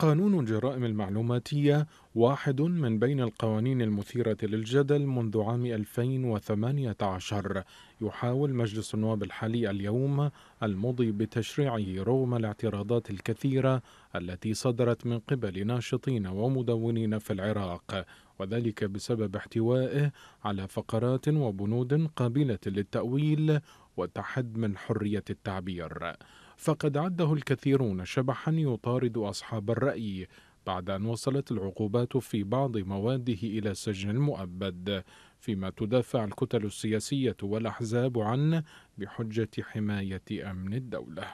قانون الجرائم المعلوماتية واحد من بين القوانين المثيرة للجدل منذ عام 2018 يحاول مجلس النواب الحالي اليوم المضي بتشريعه رغم الاعتراضات الكثيرة التي صدرت من قبل ناشطين ومدونين في العراق وذلك بسبب احتوائه على فقرات وبنود قابلة للتأويل وتحد من حرية التعبير فقد عده الكثيرون شبحا يطارد أصحاب الرأي بعد أن وصلت العقوبات في بعض مواده إلى السجن المؤبد فيما تدافع الكتل السياسية والأحزاب عنه بحجة حماية أمن الدولة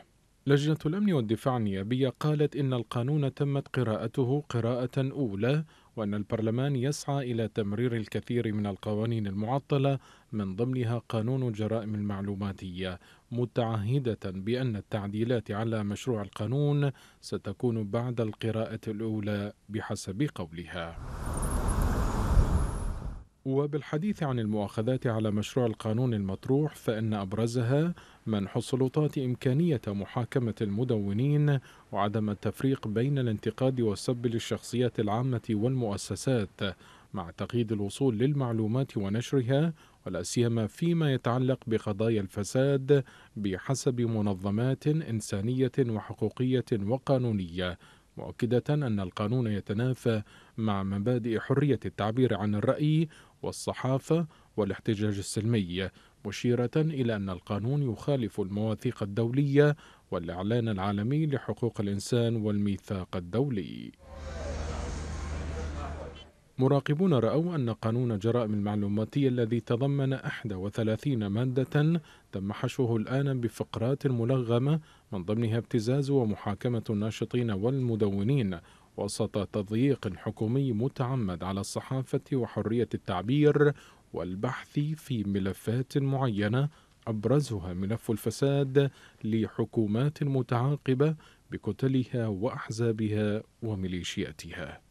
لجنة الأمن والدفاع النيابية قالت إن القانون تمت قراءته قراءة أولى وأن البرلمان يسعى إلى تمرير الكثير من القوانين المعطلة من ضمنها قانون الجرائم المعلوماتية متعهدة بأن التعديلات على مشروع القانون ستكون بعد القراءة الأولى بحسب قولها وبالحديث عن المؤاخذات على مشروع القانون المطروح فإن أبرزها منح السلطات إمكانية محاكمة المدونين وعدم التفريق بين الانتقاد والسب للشخصيات العامة والمؤسسات مع تقييد الوصول للمعلومات ونشرها ولا سيما فيما يتعلق بقضايا الفساد بحسب منظمات إنسانية وحقوقية وقانونية مؤكدة أن القانون يتنافى مع مبادئ حرية التعبير عن الرأي والصحافة والاحتجاج السلمي مشيرة إلى أن القانون يخالف المواثيق الدولية والإعلان العالمي لحقوق الإنسان والميثاق الدولي مراقبون رأوا أن قانون جرائم المعلوماتي الذي تضمن 31 مادة تم حشوه الآن بفقرات ملغمة من ضمنها ابتزاز ومحاكمة الناشطين والمدونين وسط تضييق حكومي متعمد على الصحافة وحرية التعبير والبحث في ملفات معينة أبرزها ملف الفساد لحكومات متعاقبة بكتلها وأحزابها وميليشياتها